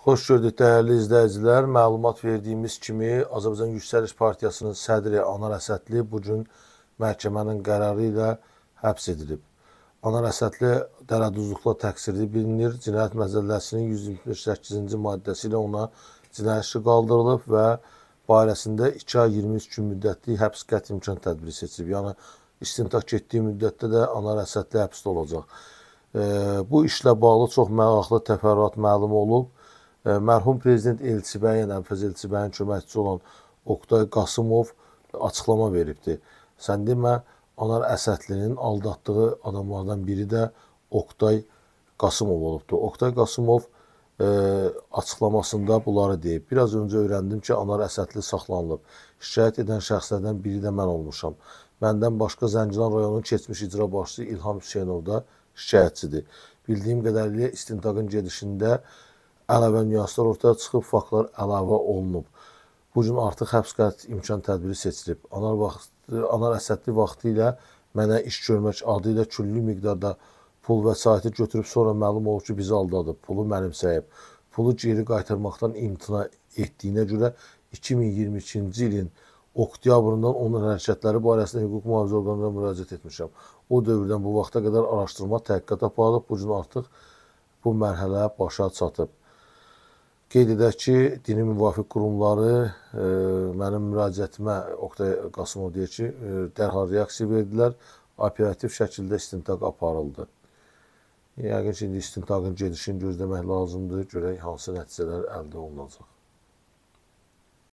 Xoş gördük dəyərli izləyicilər. Məlumat verdiyimiz kimi Azərbaycan Yüksəliş Partiyasının sədri Anar Əsədli bu gün məhkəmənin qərarı ilə həbs edilib. Anar Əsədli dərəduzluqla təqsirli bilinir. Cinayət Məcəlləsinin 178-ci maddəsi ilə ona cinayət işi qaldırılıb və barəsində 2 ay 23 gün müddətli həbs qət imkan tədbiri seçilib. Yəni istintaq getdiyi müddətdə də Anar Əsədli həbsdə olacaq. E, bu işlə bağlı çox maraqlı təfərrüat məlum olub. Mərhum prezident Elçibəyin, yəni Ənfəz Elçibəyin köməkçisi olan Oqtay Qasımov açıqlama veribdi. Sən demə, Anar Əsədlinin aldatdığı adamlardan biri də Oqtay Qasımov olubdu. Oqtay Qasımov e, açıqlamasında bunları deyib. Biraz öncə öyrəndim ki, Anar Əsədli saxlanılıb. Şikayət edən şəxslərdən biri də mən olmuşam. Məndən başqa Zəngilan rayonunun keçmiş icra başçısı İlham Hüseynov da şikayətçidir. Bildiyim qədərilə istintaqın gedişində ələvən yaslar ortaya çıxıb, faktlar əlavə olunub. Bu gün artıq həbs qət imkan tədbiri seçilib. Anar, vaxtı, anar əsədli vaxtı ilə mənə iş görmək adı ilə küllü miqdarda pul vəsaiti götürüb, sonra məlum olub ki, bizi aldadıb, pulu mənimsəyib. Pulu geri qaytarmaqdan imtina etdiyinə görə 2022-ci ilin oktyabrından onun hərəkətləri barəsində hüquq mühafizə orqanlarına müraciət etmişəm. O dövrdən bu vaxta qədər araşdırma təhqiqat aparılıb, bu gün artıq bu mərhələ başa çatıb. Qeyd edək ki, dini müvafiq qurumları e, mənim müraciətimə Oqtay Qasımov deyir ki, e, dərhal reaksiya verdilər, operativ şəkildə istintaq aparıldı. Yəqin ki, indi istintaqın gedişini gözləmək lazımdır, görək hansı nəticələr əldə olunacaq.